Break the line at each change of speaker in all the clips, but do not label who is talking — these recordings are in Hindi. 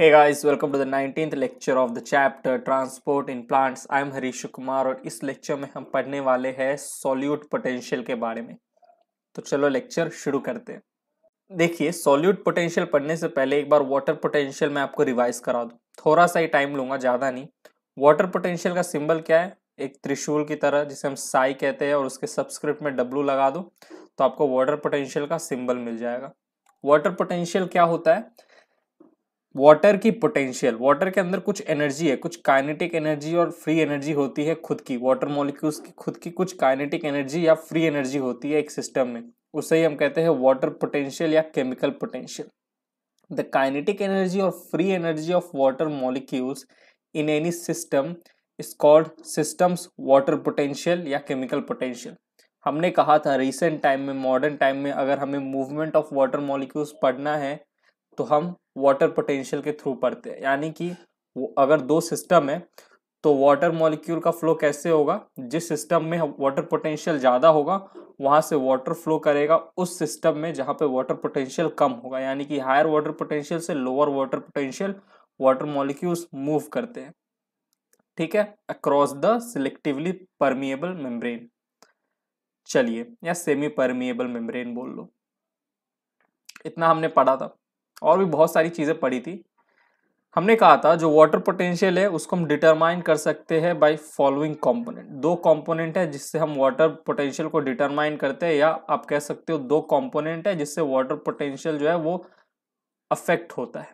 Hey guys, welcome to the 19th lecture of the chapter Transport in Plants. I am Harish Kumar और इस लेक्चर में हम पढ़ने वाले हैं सॉल्यूट पोटेंशियल के बारे में तो चलो लेक्चर शुरू करते हैं देखिए सॉल्यूट पोटेंशियल पढ़ने से पहले एक बार वाटर पोटेंशियल मैं आपको रिवाइज करा दूँ थोड़ा सा ही टाइम लूँगा ज़्यादा नहीं वाटर पोटेंशियल का सिंबल क्या है एक त्रिशूल की तरह जिसे हम साई कहते हैं और उसके सब्सक्रिप्ट में डब्लू लगा दो तो आपको वाटर पोटेंशियल का सिंबल मिल जाएगा वाटर पोटेंशियल क्या होता है वाटर की पोटेंशियल वाटर के अंदर कुछ एनर्जी है कुछ काइनेटिक एनर्जी और फ्री एनर्जी होती है खुद की वाटर मॉलिक्यूल्स की खुद की कुछ काइनेटिक एनर्जी या फ्री एनर्जी होती है एक सिस्टम में उसे ही हम कहते हैं वाटर पोटेंशियल या chemical potential the kinetic energy और free energy of water molecules in any system is called systems water potential या केमिकल पोटेंशियल हमने कहा था रिसेंट टाइम में मॉडर्न टाइम में अगर हमें मूवमेंट ऑफ वाटर मॉलिक्यूल्स पढ़ना है तो हम वाटर पोटेंशियल के थ्रू पढ़ते हैं यानी कि अगर दो सिस्टम है तो वाटर मॉलिक्यूल का फ्लो कैसे होगा जिस सिस्टम में वाटर पोटेंशियल ज़्यादा होगा वहाँ से वाटर फ्लो करेगा उस सिस्टम में जहाँ पे वाटर पोटेंशियल कम होगा यानी कि हायर वाटर पोटेंशियल से lower water potential water molecules move करते हैं ठीक है across the selectively permeable membrane चलिए या सेमी परमिएबल मेम्ब्रेन बोल लो इतना हमने पढ़ा था और भी बहुत सारी चीज़ें पड़ी थी हमने कहा था जो वाटर पोटेंशियल है उसको हम डिटरमाइन कर सकते हैं बाय फॉलोइंग कंपोनेंट दो कंपोनेंट है जिससे हम वाटर पोटेंशियल को डिटरमाइन करते हैं या आप कह सकते हो दो कंपोनेंट है जिससे वाटर पोटेंशियल जो है वो अफेक्ट होता है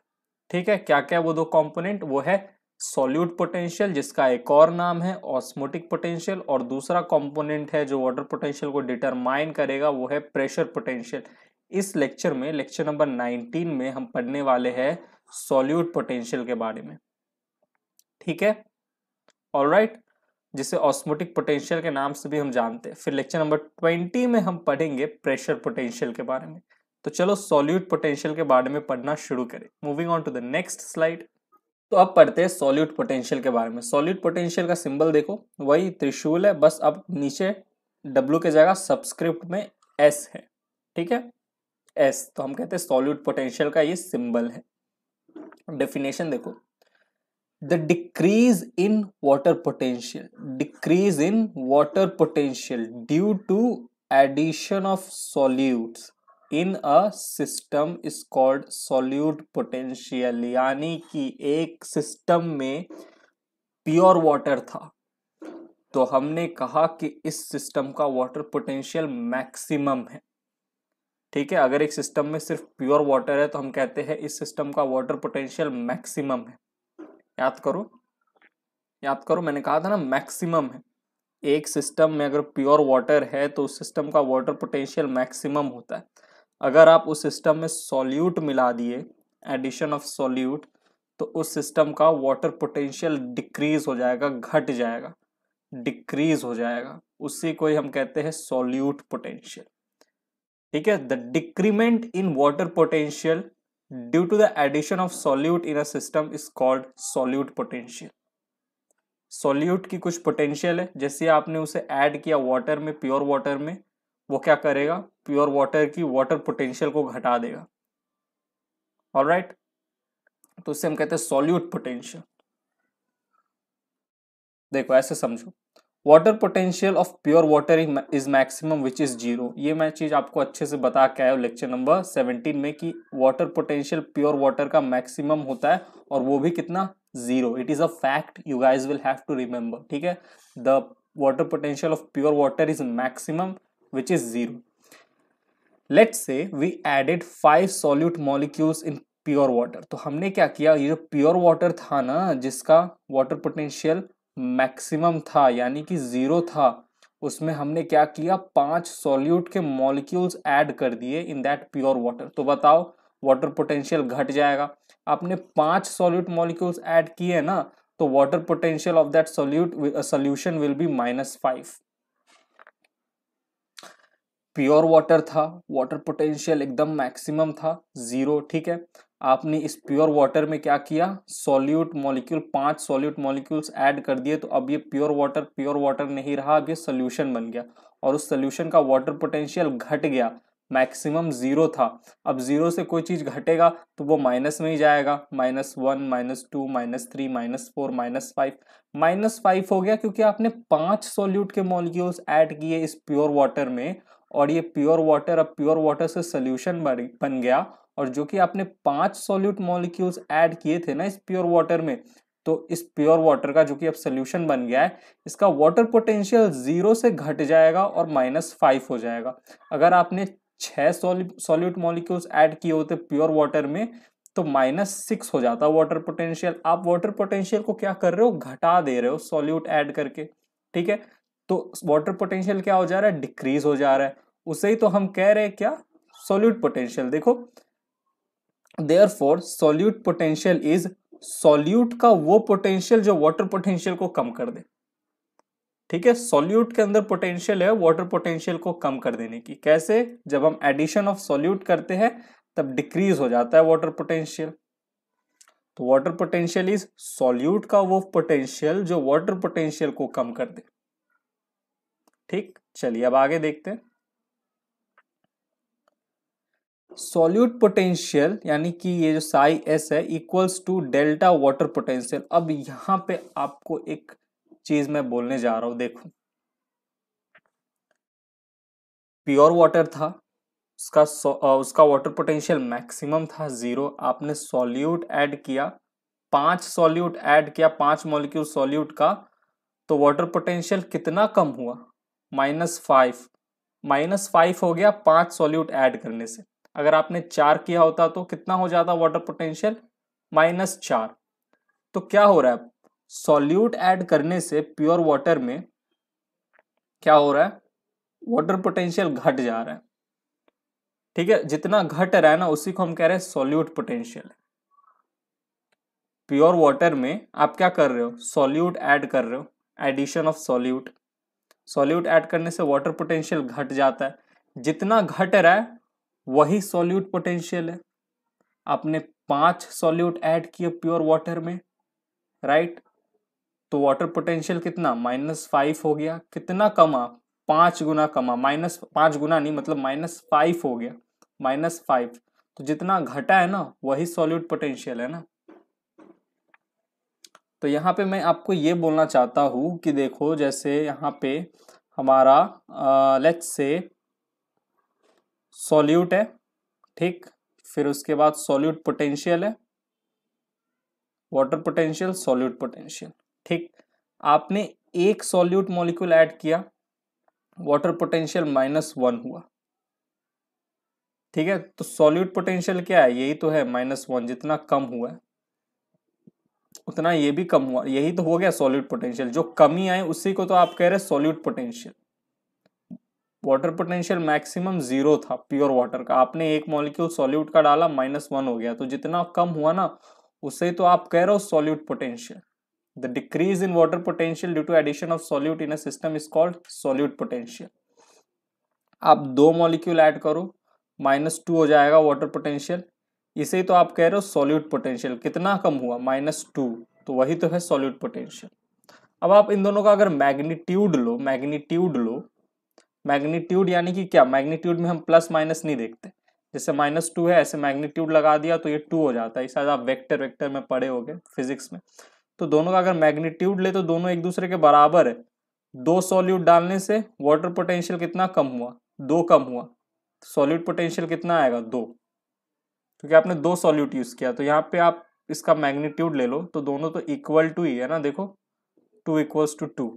ठीक है क्या क्या है वो दो कंपोनेंट वो है सॉल्यूट पोटेंशियल जिसका एक और नाम है ऑस्मोटिक पोटेंशियल और दूसरा कॉम्पोनेंट है जो वाटर पोटेंशियल को डिटरमाइन करेगा वो है प्रेशर पोटेंशियल इस लेक्चर में लेक्चर नंबर 19 में हम पढ़ने वाले हैं सॉल्यूट पोटेंशियल के बारे में ठीक है ऑल राइट जिसे ऑस्मोटिक पोटेंशियल के नाम से भी हम जानते हैं फिर लेक्चर नंबर 20 में हम पढ़ेंगे प्रेशर पोटेंशियल के बारे में तो चलो सॉल्यूट पोटेंशियल के बारे में पढ़ना शुरू करें moving on to the next slide तो अब पढ़ते हैं सॉल्यूट पोटेंशियल के बारे में सॉल्यूट पोटेंशियल का सिंबल देखो वही त्रिशूल है बस अब नीचे डब्ल्यू के जगह सब्सक्रिप्ट में एस है ठीक है एस तो हम कहते हैं सॉल्यूट पोटेंशियल का ये सिंबल है डेफिनेशन देखो the decrease in water potential decrease in water potential due to addition of solutes in a system is called solute potential यानी कि एक सिस्टम में प्योर वाटर था तो हमने कहा कि इस सिस्टम का वाटर पोटेंशियल मैक्सिमम है ठीक है अगर एक सिस्टम में सिर्फ प्योर वाटर है तो हम कहते हैं इस सिस्टम का वाटर पोटेंशियल मैक्सिमम है याद करो याद करो मैंने कहा था ना मैक्सिमम है एक सिस्टम में अगर प्योर वाटर है तो उस सिस्टम का वाटर पोटेंशियल मैक्सिमम होता है अगर आप उस सिस्टम में सॉल्यूट मिला दिए एडिशन ऑफ सॉल्यूट तो उस सिस्टम का वाटर पोटेंशियल डिक्रीज हो जाएगा घट जाएगा डिक्रीज हो जाएगा उसी को ही हम कहते हैं सॉल्यूट पोटेंशियल ठीक है the decrement in water potential due to the addition of solute in a system is called solute potential solute की कुछ पोटेंशियल है जैसे आपने उसे ऐड किया वाटर में प्योर वाटर में वो क्या करेगा प्योर वाटर की वाटर पोटेंशियल को घटा देगा और राइट तो उससे हम कहते हैं सॉल्यूट पोटेंशियल देखो ऐसे समझो water potential of pure water is maximum which is zero ये मैं चीज़ आपको अच्छे से बता के आया हूँ लेक्चर नंबर सेवनटीन में कि वाटर पोटेंशियल प्योर वाटर का मैक्सिमम होता है और वो भी कितना zero it is a fact you guys will have to remember ठीक है the water potential of pure water is maximum which is zero let say we added five solute molecules in pure water तो हमने क्या किया ये जो प्योर वाटर था ना जिसका वाटर पोटेंशियल मैक्सिमम था यानी कि ज़ीरो था उसमें हमने क्या किया पांच सॉल्यूट के मॉलिक्यूल्स ऐड कर दिए इन दैट प्योर वाटर तो बताओ वाटर पोटेंशियल घट जाएगा आपने पांच सॉल्यूट मॉलिक्यूल्स ऐड किए ना तो water potential of that solute solution will be minus five pure water था वाटर पोटेंशियल एकदम मैक्सिमम था जीरो ठीक है आपने इस प्योर वाटर में क्या किया सॉल्यूट मॉलिक्यूल पांच सॉल्यूट मॉलिक्यूल्स ऐड कर दिए तो अब ये प्योर वाटर प्योर वाटर नहीं रहा अब ये सोल्यूशन बन गया और उस सोल्यूशन का वाटर पोटेंशियल घट गया मैक्सिमम ज़ीरो था अब ज़ीरो से कोई चीज़ घटेगा तो वो माइनस में ही जाएगा minus one minus two minus three minus four minus five minus five हो गया क्योंकि आपने पांच सॉल्यूट के मॉलिक्यूल्स ऐड किए इस प्योर वाटर में और ये प्योर वाटर अब प्योर वाटर से सोल्यूशन बन गया और जो कि आपने पांच सोल्यूट मॉलिक्यूल्स ऐड किए थे ना इस प्योर वाटर में तो इस प्योर वाटर का जो कि अब सोल्यूशन बन गया है इसका वाटर पोटेंशियल जीरो से घट जाएगा और माइनस फाइव हो जाएगा अगर आपने छः सोल्यूट मॉलिक्यूल्स ऐड किए होते प्योर वाटर में तो माइनस सिक्स हो जाता वाटर पोटेंशियल आप वाटर पोटेंशियल को क्या कर रहे हो घटा दे रहे हो सोल्यूट ऐड करके ठीक है तो वाटर पोटेंशियल क्या हो जा रहा है डिक्रीज हो जा रहा है उसे ही तो हम कह रहे हैं क्या सोल्यूट पोटेंशियल देखो therefore solute potential is solute का वो पोटेंशियल जो वाटर पोटेंशियल को कम कर दे ठीक है सॉल्यूट के अंदर पोटेंशियल है वाटर पोटेंशियल को कम कर देने की कैसे जब हम एडिशन ऑफ सॉल्यूट करते हैं तब डिक्रीज हो जाता है वाटर पोटेंशियल तो वाटर पोटेंशियल इज सॉल्यूट का वो पोटेंशियल जो वाटर पोटेंशियल को कम कर दे ठीक चलिए अब आगे देखते हैं सॉल्यूट पोटेंशियल यानी कि ये जो साई एस है equals to delta water potential अब यहां पे आपको एक चीज मैं बोलने जा रहा हूं देखो प्योर वाटर था उसका उसका वाटर पोटेंशियल मैक्सिमम था जीरो आपने सॉल्यूट ऐड किया पांच सॉल्यूट ऐड किया पांच मॉलिक्यूल सॉल्यूट का तो वाटर पोटेंशियल कितना कम हुआ माइनस फाइव माइनस फाइव हो गया पांच सॉल्यूट ऐड करने से अगर आपने चार किया होता तो कितना हो जाता वाटर पोटेंशियल माइनस चार तो क्या हो रहा है सॉल्यूट ऐड करने से प्योर वाटर में क्या हो रहा है वाटर पोटेंशियल घट जा रहा है ठीक है जितना घट रहा है ना उसी को हम कह रहे हैं सॉल्यूट पोटेंशियल प्योर वाटर में आप क्या कर रहे हो सॉल्यूट ऐड कर रहे हो addition of solute solute add करने से वाटर पोटेंशियल घट जाता है जितना घट रहा है वही सॉल्यूट पोटेंशियल है आपने पांच सॉल्यूट ऐड किए प्योर वाटर में राइट तो वाटर पोटेंशियल कितना माइनस फाइव हो गया कितना कमा पांच गुना कमा माइनस पांच गुना नहीं मतलब माइनस फाइव हो गया माइनस फाइव तो जितना घटा है ना वही सॉल्यूट पोटेंशियल है ना तो यहाँ पे मैं आपको ये बोलना चाहता हूँ कि देखो जैसे यहाँ पे हमारा लेट्स से सॉल्यूट है ठीक फिर उसके बाद सॉल्यूट पोटेंशियल है वाटर पोटेंशियल सॉल्यूट पोटेंशियल ठीक आपने एक सॉल्यूट मॉलिक्यूल ऐड किया वाटर पोटेंशियल माइनस वन हुआ ठीक है तो सॉल्यूट पोटेंशियल क्या है यही तो है माइनस वन जितना कम हुआ है उतना ये भी कम हुआ यही तो हो गया सॉल्यूट पोटेंशियल जो कमी आए उसी को तो आप कह रहे हैं solute potential water potential maximum zero था प्योर वाटर का आपने एक मॉलिक्यूल सॉल्यूट का डाला माइनस वन हो गया तो जितना कम हुआ ना उससे तो आप कह रहे हो solute potential the decrease in water potential due to addition of solute in a system is called solute आप दो मॉलिक्यूल ऐड करो माइनस टू हो जाएगा वाटर पोटेंशियल इसे तो आप कह रहे हो सॉल्यूट पोटेंशियल कितना कम हुआ माइनस टू तो वही तो है सॉल्यूट पोटेंशियल अब आप इन दोनों का अगर मैग्नीट्यूड लो मैग्नीट्यूड लो मैग्नीट्यूड यानी कि क्या मैग्नीट्यूड में हम प्लस माइनस नहीं देखते जैसे माइनस टू है ऐसे मैग्नीट्यूड लगा दिया तो ये टू हो जाता है शायद आप वेक्टर वेक्टर में पढ़े हो फिजिक्स में तो दोनों का अगर मैग्नीट्यूड ले तो दोनों एक दूसरे के बराबर है दो सॉल्यूट डालने से वाटर पोटेंशियल कितना कम हुआ दो कम हुआ सॉल्यूट पोटेंशियल कितना आएगा दो क्योंकि आपने दो सॉल्यूट यूज़ किया तो यहाँ पे आप इसका मैग्नीट्यूड ले लो तो दोनों तो इक्वल टू ही है ना देखो टू इक्वल्स टू टू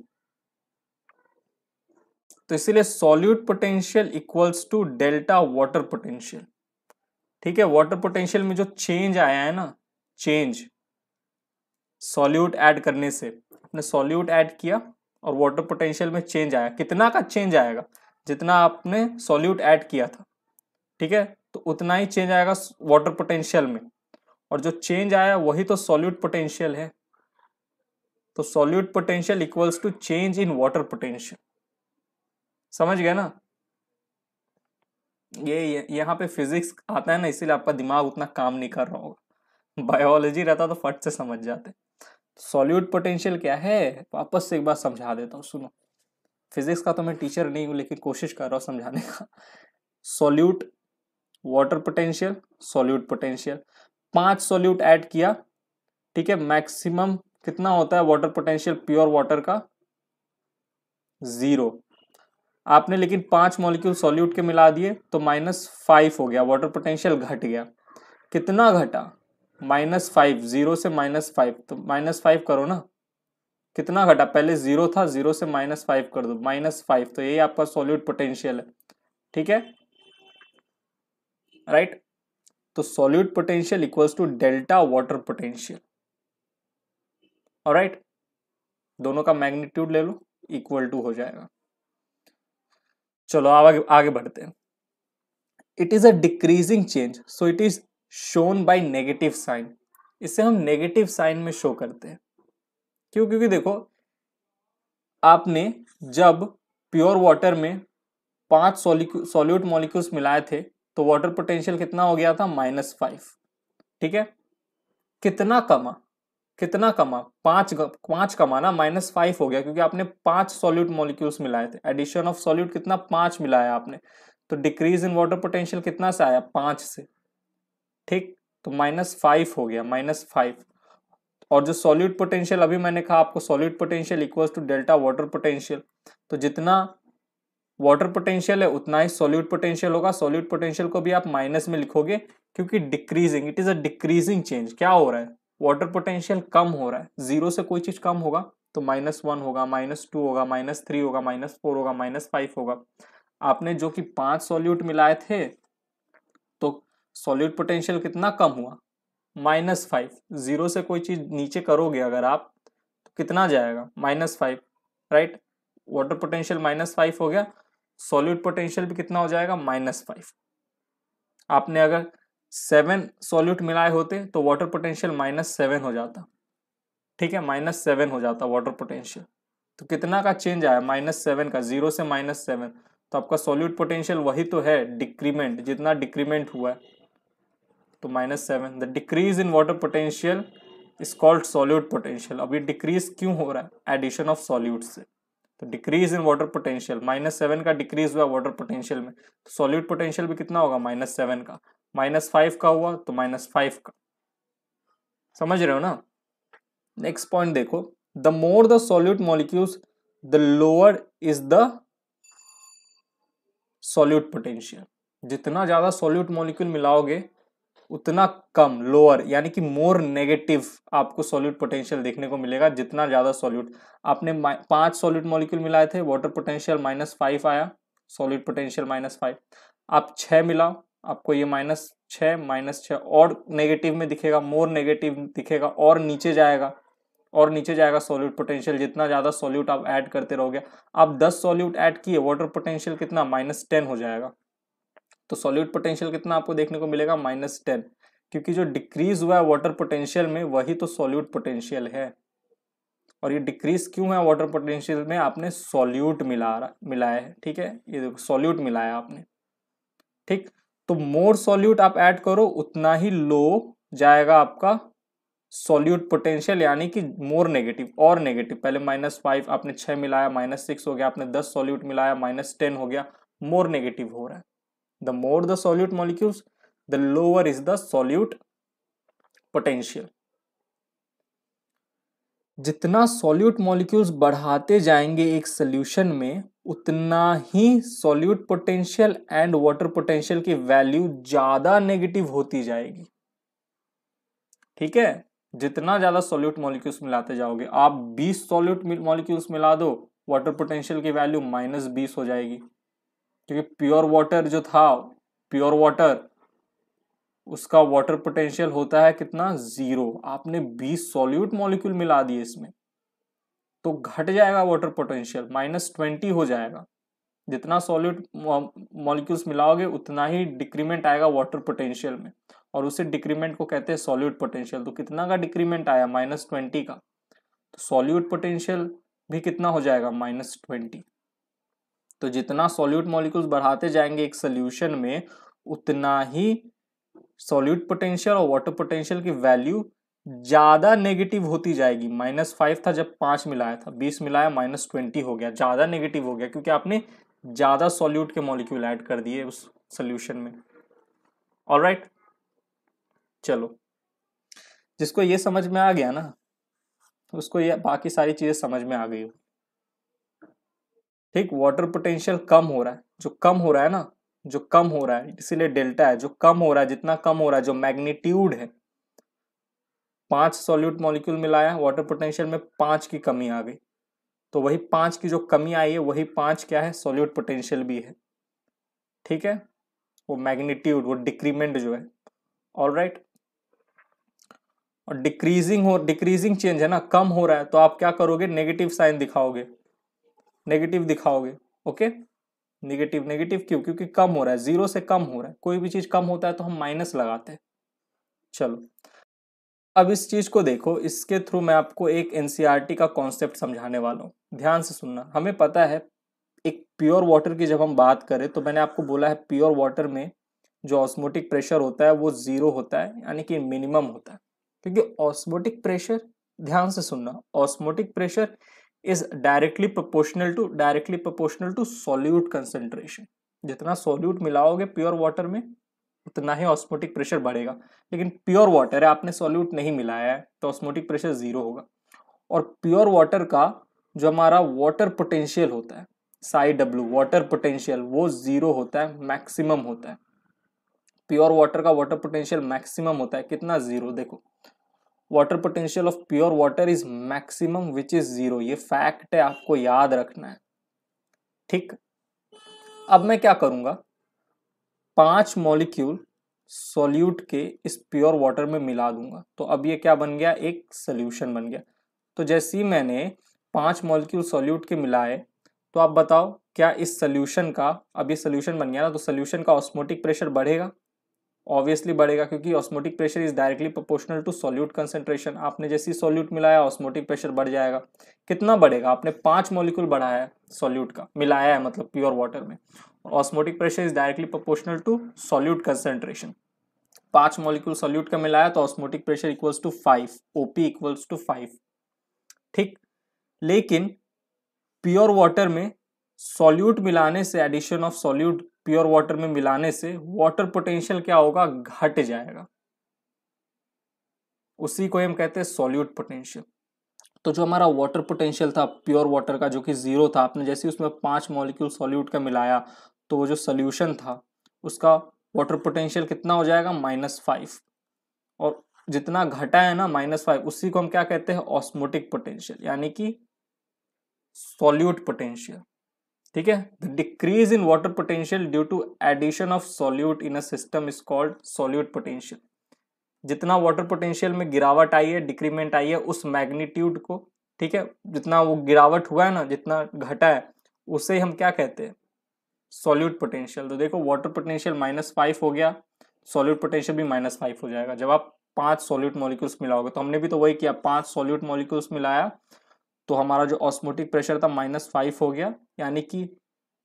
तो इसीलिए solute potential equals to delta water potential ठीक है वाटर पोटेंशियल में जो चेंज आया है ना चेंज सॉल्यूट ऐड करने से आपने सॉल्यूट ऐड किया और वाटर पोटेंशियल में चेंज आया कितना का चेंज आएगा जितना आपने सॉल्यूट ऐड किया था ठीक है तो उतना ही चेंज आएगा वाटर पोटेंशियल में और जो चेंज आया वही तो सॉल्यूट पोटेंशियल है तो solute potential equals to change in water potential समझ गए ना ये यहाँ पे फिजिक्स आता है ना इसीलिए आपका दिमाग उतना काम नहीं कर रहा होगा बायोलॉजी रहता तो फट से समझ जाते सॉल्यूट पोटेंशियल क्या है वापस से एक बार समझा देता हूँ सुनो फिजिक्स का तो मैं टीचर नहीं हूँ लेकिन कोशिश कर रहा हूँ समझाने का solute water potential solute potential पांच सॉल्यूट ऐड किया ठीक है मैक्सिमम कितना होता है वाटर पोटेंशियल प्योर वाटर का जीरो आपने लेकिन पांच मॉलिक्यूल सॉल्यूट के मिला दिए तो माइनस फाइव हो गया वाटर पोटेंशियल घट गया कितना घटा माइनस फाइव जीरो से माइनस फाइव तो माइनस फाइव करो ना कितना घटा पहले जीरो था जीरो से माइनस फाइव कर दो माइनस फाइव तो यही आपका सॉल्यूट पोटेंशियल है ठीक है राइट right? तो solute potential equals to delta water potential और राइट दोनों का मैग्नीट्यूड ले लो इक्वल टू हो जाएगा चलो अब आगे आगे बढ़ते हैं it is a decreasing change so it is shown by negative sign इसे हम नेगेटिव साइन में शो करते हैं क्यों क्योंकि देखो आपने जब प्योर वाटर में पांच सोल्यू सोल्यूट मॉलिक्यूल्स मिलाए थे तो वाटर पोटेंशियल कितना हो गया था माइनस फाइव ठीक है कितना कमा कितना कमा पांच पांच कमाना माइनस फाइव हो गया क्योंकि आपने पांच सॉल्यूट मॉलिक्यूल्स मिलाए थे एडिशन ऑफ सॉल्यूट कितना पांच मिलाया आपने तो डिक्रीज इन वाटर पोटेंशियल कितना से आया पांच से ठीक तो माइनस फाइव हो गया माइनस फाइव और जो सॉल्यूट पोटेंशियल अभी मैंने कहा आपको solute potential equals to delta water potential तो जितना वाटर पोटेंशियल है उतना ही सॉल्यूट पोटेंशियल होगा सॉल्यूट पोटेंशियल को भी आप माइनस में लिखोगे क्योंकि decreasing it is a decreasing change क्या हो रहा है वाटर पोटेंशियल कम हो रहा है जीरो से कोई चीज कम होगा तो माइनस वन होगा माइनस टू होगा माइनस थ्री होगा माइनस फोर होगा माइनस फाइव होगा आपने जो कि पांच सॉल्यूट मिलाए थे तो सॉल्यूट पोटेंशियल कितना कम हुआ माइनस फाइव जीरो से कोई चीज नीचे करोगे अगर आप तो कितना जाएगा minus five right water potential minus five हो गया सॉल्यूट पोटेंशियल भी कितना हो जाएगा माइनस फाइव आपने अगर सेवन सॉल्यूट मिलाए होते तो वाटर पोटेंशियल माइनस सेवन हो जाता ठीक है माइनस सेवन हो जाता वाटर पोटेंशियल तो कितना का चेंज आया माइनस सेवन का जीरो से माइनस सेवन तो आपका सॉल्यूट पोटेंशियल वही तो है डिक्रीमेंट जितना डिक्रीमेंट हुआ है तो minus seven the decrease in water potential is called solute potential अब ये डिक्रीज क्यों हो रहा है एडिशन ऑफ सॉल्यूट से तो decrease in water potential minus seven का डिक्रीज हुआ वाटर पोटेंशियल में तो सॉल्यूट पोटेंशियल भी कितना होगा माइनस सेवन का माइनस फाइव का हुआ तो माइनस फाइव का समझ रहे हो ना नेक्स्ट पॉइंट देखो the more the solute molecules the lower is the solute potential जितना ज्यादा सॉल्यूट मॉलिक्यूल मिलाओगे उतना कम लोअर यानी कि मोर नेगेटिव आपको सॉल्यूट पोटेंशियल देखने को मिलेगा जितना ज़्यादा सॉल्यूट आपने पांच सॉल्यूट मॉलिक्यूल मिलाए थे वाटर पोटेंशियल माइनस फाइव आया सॉल्यूट पोटेंशियल माइनस फाइव आप छह मिलाओ आपको ये माइनस छः माइनस छः और नेगेटिव में दिखेगा मोर नेगेटिव दिखेगा और नीचे जाएगा और नीचे जाएगा सॉल्यूट पोटेंशियल जितना ज़्यादा सॉल्यूट आप ऐड करते रहोगे आप 10 सॉल्यूट ऐड किए वाटर पोटेंशियल कितना माइनस टेन हो जाएगा तो सॉल्यूट पोटेंशियल कितना आपको देखने को मिलेगा माइनस टेन क्योंकि जो डिक्रीज हुआ है वाटर पोटेंशियल में वही तो सॉल्यूट पोटेंशियल है और ये डिक्रीज क्यों है वाटर पोटेंशियल में आपने सॉल्यूट मिला मिलाया है ठीक है ये देखो सॉल्यूट मिलाया आपने ठीक तो मोर सॉल्यूट आप ऐड करो उतना ही लो जाएगा आपका सॉल्यूट पोटेंशियल यानी कि मोर नेगेटिव और नेगेटिव पहले माइनस फाइव आपने छः मिलाया माइनस सिक्स हो गया आपने दस सॉल्यूट मिलाया माइनस टेन हो गया मोर नेगेटिव हो रहा है the more the solute molecules the lower is the solute potential जितना सॉल्यूट मॉलिक्यूल्स बढ़ाते जाएंगे एक सोल्यूशन में उतना ही solute potential and water potential की वैल्यू ज़्यादा नेगेटिव होती जाएगी ठीक है जितना ज़्यादा सॉल्यूट मॉलिक्यूल्स मिलाते जाओगे आप 20 सॉल्यूट मॉलिक्यूल्स मिला दो वाटर पोटेंशियल की वैल्यू माइनस बीस हो जाएगी क्योंकि प्योर वाटर जो था प्योर वाटर उसका वाटर पोटेंशियल होता है कितना जीरो आपने 20 सॉल्यूट मॉलिक्यूल मिला दिए इसमें तो घट जाएगा वाटर पोटेंशियल माइनस ट्वेंटी हो जाएगा जितना सॉल्यूट मॉलिक्यूल्स मिलाओगे उतना ही डिक्रीमेंट आएगा वाटर पोटेंशियल में और उसे डिक्रीमेंट को कहते हैं सॉल्यूट पोटेंशियल तो कितना का डिक्रीमेंट आया माइनस ट्वेंटी का तो सॉल्यूट पोटेंशियल भी कितना हो जाएगा माइनस ट्वेंटी तो जितना सॉल्यूट मॉलिक्यूल्स बढ़ाते जाएंगे एक सोल्यूशन में उतना ही सॉल्यूट पोटेंशियल और वाटर पोटेंशियल की वैल्यू ज़्यादा नेगेटिव होती जाएगी माइनस फाइव था जब पांच मिलाया था बीस मिलाया माइनस ट्वेंटी हो गया ज़्यादा नेगेटिव हो गया क्योंकि आपने ज़्यादा सॉल्यूट के मॉलिक्यूल ऐड कर दिए उस सोल्यूशन में ऑल right? चलो जिसको ये समझ में आ गया ना उसको ये बाकी सारी चीज़ें समझ में आ गई ठीक वाटर पोटेंशियल कम हो रहा है जो कम हो रहा है ना जो कम हो रहा है इसीलिए डेल्टा है जो कम हो रहा है जितना कम हो रहा है जो मैग्नीट्यूड है पांच सॉल्यूट मॉलिक्यूल मिलाया वाटर पोटेंशियल में पांच की कमी आ गई तो वही पांच की जो कमी आई है वही पांच क्या है सॉल्यूट पोटेंशियल भी है ठीक है वो मैग्नीट्यूड वो डिक्रीमेंट जो है ऑल राइट और डिक्रीजिंग हो डिक्रीजिंग चेंज है ना कम हो रहा है तो आप क्या करोगे नेगेटिव साइन दिखाओगे नेगेटिव दिखाओगे ओके okay? निगेटिव निगेटिव क्यों क्योंकि कम हो रहा है जीरो से कम हो रहा है कोई भी चीज कम होता है तो हम माइनस लगाते हैं चलो अब इस चीज को देखो इसके थ्रू मैं आपको एक एनसीईआरटी e का कॉन्सेप्ट समझाने वाला हूँ ध्यान से सुनना हमें पता है एक प्योर वाटर की जब हम बात करें तो मैंने आपको बोला है प्योर वाटर में जो ऑस्मोटिक प्रेशर होता है वो जीरो होता है यानी कि मिनिमम होता है क्योंकि ऑस्मोटिक प्रेशर ध्यान से सुनना osmotic pressure is directly proportional to directly proportional to solute concentration जितना सॉल्यूट मिलाओगे प्योर वाटर में उतना ही ऑस्मोटिक प्रेशर बढ़ेगा लेकिन प्योर वाटर है आपने सॉल्यूट नहीं मिलाया है तो ऑस्मोटिक प्रेशर जीरो होगा और प्योर वाटर का जो हमारा वाटर पोटेंशियल होता है साई डब्ल्यू वाटर पोटेंशियल वो जीरो होता है मैक्सिमम होता है प्योर वाटर का वाटर पोटेंशियल मैक्सिमम होता है कितना जीरो देखो water potential of pure water is maximum which is zero ये फैक्ट है आपको याद रखना है ठीक अब मैं क्या करूंगा पांच मॉलिक्यूल सॉल्यूट के इस प्योर वाटर में मिला दूंगा तो अब ये क्या बन गया एक सोल्यूशन बन गया तो जैसे ही मैंने पांच मॉलिक्यूल सॉल्यूट के मिलाए तो आप बताओ क्या इस सोल्यूशन का अब ये सोल्यूशन बन गया ना तो सोल्यूशन का ऑस्मोटिक प्रेशर बढ़ेगा ऑब्वियसली बढ़ेगा क्योंकि osmotic pressure is directly proportional to solute concentration आपने जैसे सॉल्यूट मिलाया ऑस्मोटिक प्रेशर बढ़ जाएगा कितना बढ़ेगा आपने पांच मॉलिक्यूल बढ़ाया है सॉल्यूट का मिलाया है मतलब प्योर वाटर में osmotic pressure is directly proportional to solute concentration पांच मॉलिक्यूल सॉल्यूट का मिलाया तो osmotic pressure equals to five OP equals to five ठीक लेकिन प्योर वाटर में सॉल्यूट मिलाने से addition of solute pure water में मिलाने से वाटर पोटेंशियल क्या होगा घट जाएगा उसी को हम कहते हैं सॉल्यूट पोटेंशियल तो जो हमारा वाटर पोटेंशियल था प्योर वाटर का जो कि ज़ीरो था आपने जैसे उसमें पांच मॉलिक्यूल सॉल्यूट का मिलाया तो वो जो सोल्यूशन था उसका वाटर पोटेंशियल कितना हो जाएगा माइनस फाइव और जितना घटा है ना माइनस फाइव उसी को हम क्या कहते हैं ऑस्मोटिक पोटेंशियल यानी कि सॉल्यूट पोटेंशियल ठीक है the decrease in water potential due to addition of solute in a system is called solute potential जितना वाटर पोटेंशियल में गिरावट आई है डिक्रीमेंट आई है उस मैग्नीट्यूड को ठीक है जितना वो गिरावट हुआ है ना जितना घटा है उसे हम क्या कहते हैं सॉल्यूट पोटेंशियल तो देखो वाटर पोटेंशियल माइनस फाइव हो गया सॉल्यूट पोटेंशियल भी माइनस फाइव हो जाएगा जब आप पांच सॉल्यूट मॉलिक्यूल्स मिलाओगे तो हमने भी तो वही किया पांच सॉल्यूट मॉलिक्यूल्स मिलाया तो हमारा जो ऑस्मोटिक प्रेशर था माइनस फाइव हो गया यानी कि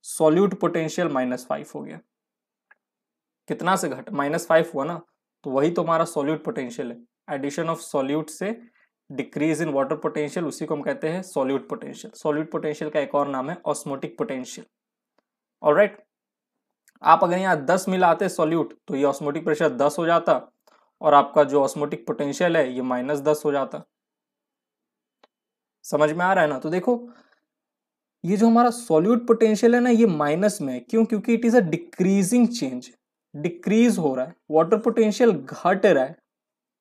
सॉल्यूट पोटेंशियल माइनस फाइव हो गया कितना से घट माइनस फाइव हुआ ना तो वही तो हमारा सॉल्यूट पोटेंशियल है एडिशन ऑफ सॉल्यूट से डिक्रीज इन वाटर पोटेंशियल उसी को हम कहते हैं सॉल्यूट पोटेंशियल सॉल्यूट पोटेंशियल का एक और नाम है ऑस्मोटिक पोटेंशियल और राइट आप अगर यहाँ दस मिल आते सॉल्यूट तो ये ऑस्मोटिक प्रेशर दस हो जाता और आपका जो ऑस्मोटिक पोटेंशियल है ये माइनस दस हो जाता समझ में आ रहा है ना तो देखो ये जो हमारा सॉल्यूट पोटेंशियल है ना ये माइनस में है क्यों क्योंकि it is a decreasing change decrease हो रहा है वाटर पोटेंशियल घट रहा है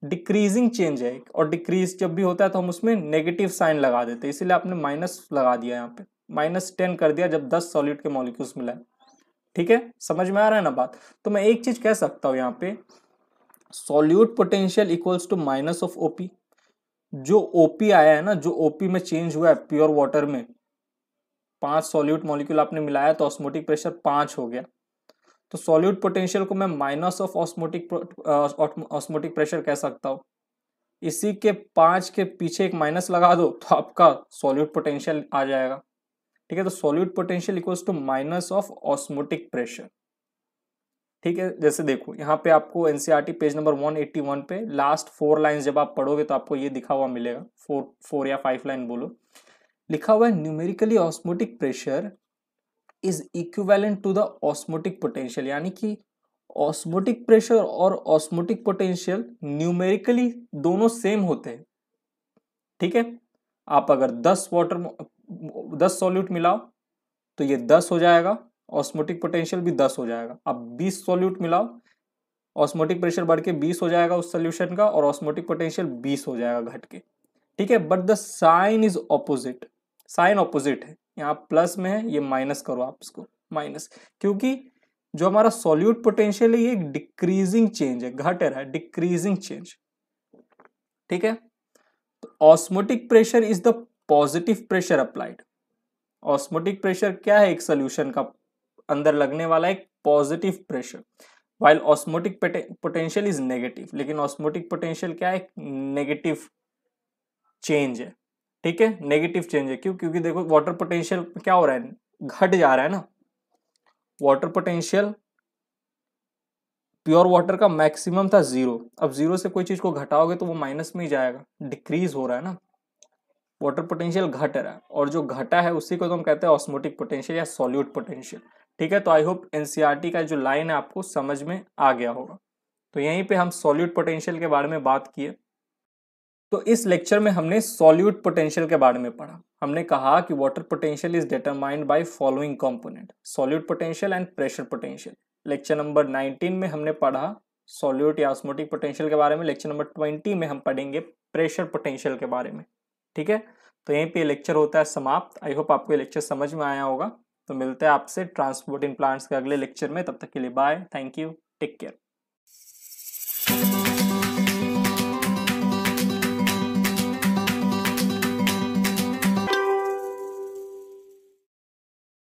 डिक्रीजिंग चेंज है और डिक्रीज जब भी होता है तो हम उसमें नेगेटिव साइन लगा देते हैं इसीलिए आपने माइनस लगा दिया यहाँ पे माइनस टेन कर दिया जब दस सॉल्यूट के मॉलिक्यूल्स है ठीक है समझ में आ रहा है ना बात तो मैं एक चीज कह सकता हूँ यहाँ पे solute potential equals to minus of OP जो ओपी आया है ना जो ओपी में चेंज हुआ है प्योर वाटर में पांच सॉल्यूट मॉलिक्यूल आपने मिलाया तो ऑस्मोटिक प्रेशर पांच हो गया तो सॉल्यूट पोटेंशियल को मैं minus of osmotic osmotic pressure कह सकता हूँ इसी के पांच के पीछे एक माइनस लगा दो तो आपका सॉल्यूट पोटेंशियल आ जाएगा ठीक है तो solute potential equals to minus of osmotic pressure ठीक है जैसे देखो यहाँ पे आपको एन पेज नंबर 181 पे लास्ट फोर लाइन जब आप पढ़ोगे तो आपको ये दिखा हुआ मिलेगा फोर फोर या फाइव लाइन बोलो लिखा हुआ है numerically osmotic pressure is equivalent to the osmotic potential यानी कि ऑस्मोटिक प्रेशर और ऑस्मोटिक पोटेंशियल न्यूमेरिकली दोनों सेम होते हैं ठीक है आप अगर 10 वाटर 10 सॉल्यूट मिलाओ तो ये 10 हो जाएगा ऑस्मोटिक पोटेंशियल भी दस हो जाएगा अब बीस सोल्यूट मिलाओ ऑस्मोटिक प्रेशर बढ़ के बीस हो जाएगा उस सोल्यूशन का और ऑस्मोटिक पोटेंशियल बीस हो जाएगा घट के ठीक है but the sign is opposite sign opposite है यहाँ प्लस में है ये माइनस करो आप इसको माइनस क्योंकि जो हमारा सोल्यूट पोटेंशियल है ये डिक्रीजिंग चेंज है घट रहा है डिक्रीजिंग चेंज ठीक है तो osmotic pressure is the positive pressure applied osmotic pressure क्या है एक सोल्यूशन का अंदर लगने वाला एक positive pressure while osmotic potential is negative लेकिन ऑस्मोटिक पोटेंशियल क्या है नेगेटिव चेंज है ठीक है नेगेटिव चेंज है क्यों क्योंकि देखो वाटर पोटेंशियल क्या हो रहा है घट जा रहा है ना वाटर पोटेंशियल प्योर वाटर का मैक्सिमम था जीरो अब जीरो से कोई चीज को घटाओगे तो वो माइनस में ही जाएगा डिक्रीज हो रहा है ना वाटर पोटेंशियल घट रहा है और जो घटा है उसी को तो हम कहते हैं ऑस्मोटिक पोटेंशियल या सॉल्यूट पोटेंशियल ठीक है तो आई होप एनसीईआरटी का जो लाइन है आपको समझ में आ गया होगा तो यहीं पे हम सॉल्यूट पोटेंशियल के बारे में बात किए तो इस लेक्चर में हमने सॉल्यूट पोटेंशियल के बारे में पढ़ा हमने कहा कि water potential is determined by following component solute potential and pressure potential lecture number 19 में हमने पढ़ा सॉल्यूट या ऑस्मोटिक पोटेंशियल के बारे में लेक्चर नंबर 20 में हम पढ़ेंगे प्रेशर पोटेंशियल के बारे में ठीक है तो यहीं पे लेक्चर होता है समाप्त आई होप आपको ये लेक्चर समझ में आया होगा तो मिलते हैं आपसे ट्रांसपोर्ट इन प्लांट्स के अगले लेक्चर में तब तक के लिए bye thank you take care